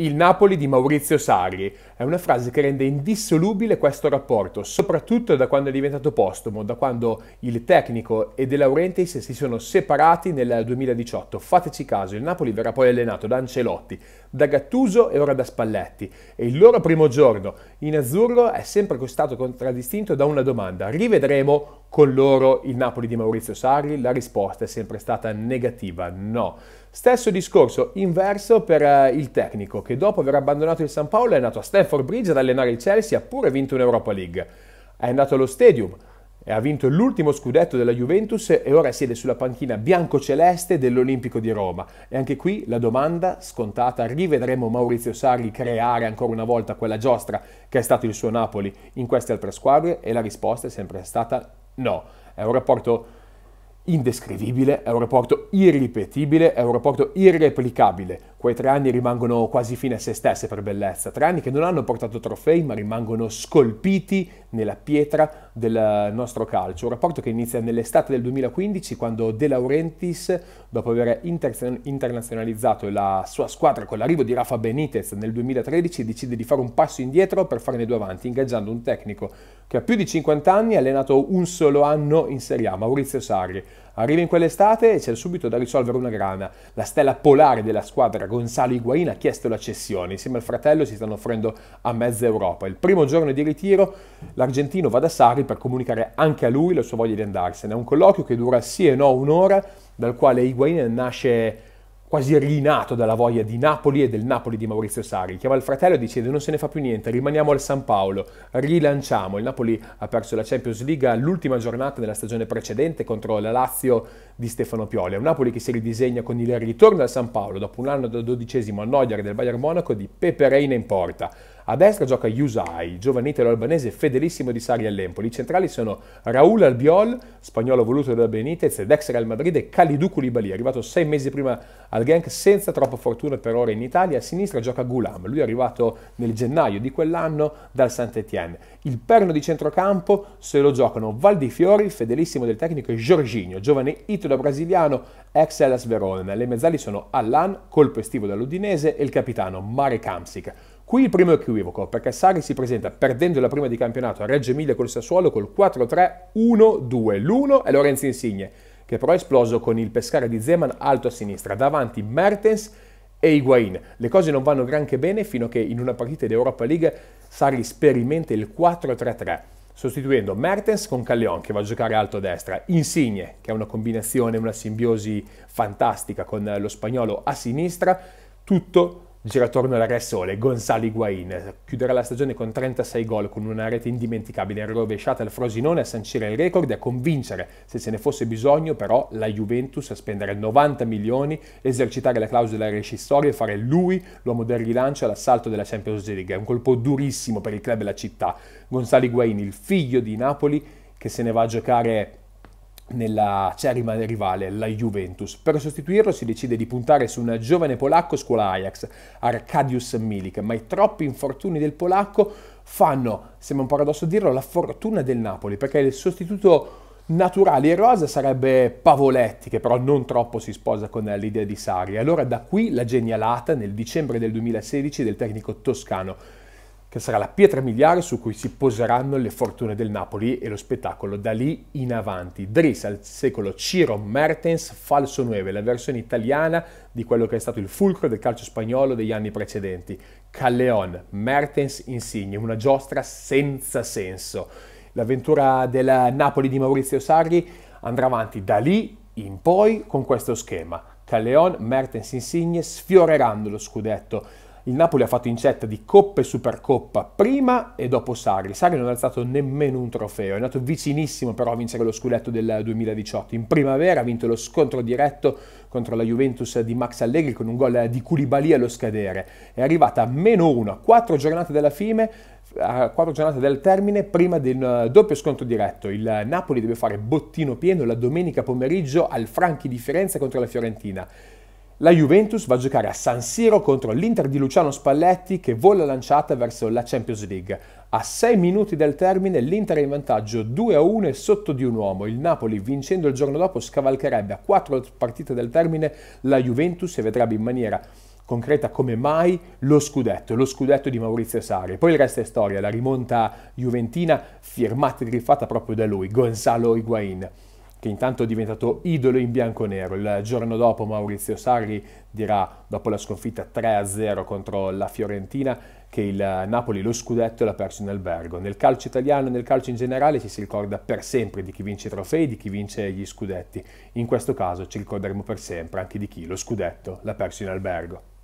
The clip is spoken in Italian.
Il Napoli di Maurizio Sarri è una frase che rende indissolubile questo rapporto, soprattutto da quando è diventato postumo, da quando il tecnico e De Laurentiis si sono separati nel 2018. Fateci caso, il Napoli verrà poi allenato da Ancelotti, da Gattuso e ora da Spalletti e il loro primo giorno in azzurro è sempre stato contraddistinto da una domanda. Rivedremo con loro il Napoli di Maurizio Sarri? La risposta è sempre stata negativa, no. Stesso discorso inverso per eh, il tecnico che dopo aver abbandonato il San Paolo è andato a Stanford Bridge ad allenare il Chelsea, ha pure vinto un'Europa League. È andato allo Stadium, e ha vinto l'ultimo scudetto della Juventus e ora siede sulla panchina biancoceleste dell'Olimpico di Roma. E anche qui la domanda scontata, rivedremo Maurizio Sarri creare ancora una volta quella giostra che è stato il suo Napoli in queste altre squadre e la risposta è sempre stata No, è un rapporto indescrivibile, è un rapporto irripetibile, è un rapporto irreplicabile quei tre anni rimangono quasi fine a se stesse per bellezza, tre anni che non hanno portato trofei ma rimangono scolpiti nella pietra del nostro calcio, un rapporto che inizia nell'estate del 2015 quando De Laurentiis, dopo aver inter- internazionalizzato la sua squadra con l'arrivo di Rafa Benitez nel 2013, decide di fare un passo indietro per farne due avanti, ingaggiando un tecnico che ha più di 50 anni, ha allenato un solo anno in Serie A, Maurizio Sarri Arriva in quell'estate e c'è subito da risolvere una grana. La stella polare della squadra, Gonzalo Higuain, ha chiesto la cessione. Insieme al fratello si stanno offrendo a mezza Europa. Il primo giorno di ritiro l'argentino va da Sari per comunicare anche a lui la sua voglia di andarsene. È un colloquio che dura sì e no un'ora, dal quale Higuain nasce quasi rinato dalla voglia di Napoli e del Napoli di Maurizio Sari. Chiama il fratello e dice non se ne fa più niente, rimaniamo al San Paolo, rilanciamo. Il Napoli ha perso la Champions League all'ultima giornata della stagione precedente contro la Lazio di Stefano Pioli. È un Napoli che si ridisegna con il ritorno al San Paolo dopo un anno da dodicesimo a Neuer del Bayern Monaco di Pepe Reina in porta. A destra gioca Yusai, italo albanese fedelissimo di Sari all'Empoli. I centrali sono Raul Albiol, spagnolo voluto da Benitez, ed ex Real Madrid, e Kalidou Koulibaly, arrivato sei mesi prima al Genk senza troppa fortuna per ora in Italia. A sinistra gioca Gulam, lui è arrivato nel gennaio di quell'anno dal saint étienne Il perno di centrocampo se lo giocano Valdifiori, fedelissimo del tecnico, e Jorginho, giovane italo-brasiliano, ex Elas Verona. Le mezzali sono Allan, colpo estivo dall'Udinese, e il capitano Mare Kamsik. Qui il primo equivoco, perché Sari si presenta perdendo la prima di campionato a Reggio Emilia col Sassuolo col 4-3-1-2. L'1 è Lorenzo Insigne, che però è esploso con il pescare di Zeman alto a sinistra, davanti Mertens e Higuain. Le cose non vanno granché bene fino a che in una partita di Europa League Sari sperimenta il 4-3-3 sostituendo Mertens con Calleon che va a giocare alto a destra, Insigne che è una combinazione, una simbiosi fantastica con lo spagnolo a sinistra, tutto gira attorno alla Re Sole, Gonzalo Higuain, chiuderà la stagione con 36 gol, con una rete indimenticabile rovesciata al Frosinone a sancire il record e a convincere, se ce ne fosse bisogno, però la Juventus a spendere 90 milioni, esercitare la clausola rescissoria e fare lui l'uomo del rilancio all'assalto della Champions League. È un colpo durissimo per il club e la città. Gonzalo Higuain, il figlio di Napoli, che se ne va a giocare nella cerima rivale, la Juventus. Per sostituirlo si decide di puntare su un giovane polacco scuola Ajax, Arkadiusz Milik, ma i troppi infortuni del polacco fanno, sembra un paradosso dirlo, la fortuna del Napoli, perché il sostituto naturale e rosa sarebbe Pavoletti, che però non troppo si sposa con l'idea di Sari. Allora da qui la genialata nel dicembre del 2016 del tecnico toscano che sarà la pietra miliare su cui si poseranno le fortune del Napoli e lo spettacolo da lì in avanti. Dris al secolo Ciro Mertens Falso 9, la versione italiana di quello che è stato il fulcro del calcio spagnolo degli anni precedenti. Calleon, Mertens, Insigne, una giostra senza senso. L'avventura del Napoli di Maurizio Sarri andrà avanti da lì in poi con questo schema. Calleon, Mertens, Insigne sfioreranno lo scudetto il Napoli ha fatto incetta di Coppa e Supercoppa prima e dopo Sari. Sari non ha alzato nemmeno un trofeo, è andato vicinissimo però a vincere lo scudetto del 2018. In primavera ha vinto lo scontro diretto contro la Juventus di Max Allegri con un gol di Culibali allo scadere. È arrivata a meno 1 a 4 giornate dalla fine a quattro giornate dal termine prima del doppio scontro diretto. Il Napoli deve fare bottino pieno la domenica pomeriggio al Franchi di Firenze contro la Fiorentina. La Juventus va a giocare a San Siro contro l'Inter di Luciano Spalletti che vola lanciata verso la Champions League. A 6 minuti del termine l'Inter è in vantaggio 2-1 e sotto di un uomo. Il Napoli vincendo il giorno dopo scavalcherebbe a 4 partite del termine la Juventus e vedrebbe in maniera concreta come mai lo scudetto, lo scudetto di Maurizio Sari. Poi il resto è storia, la rimonta juventina firmata e griffata proprio da lui, Gonzalo Higuain che intanto è diventato idolo in bianco-nero. Il giorno dopo Maurizio Sarri dirà, dopo la sconfitta 3-0 contro la Fiorentina, che il Napoli lo scudetto l'ha perso in albergo. Nel calcio italiano e nel calcio in generale ci si ricorda per sempre di chi vince i trofei, e di chi vince gli scudetti. In questo caso ci ricorderemo per sempre anche di chi lo scudetto l'ha perso in albergo.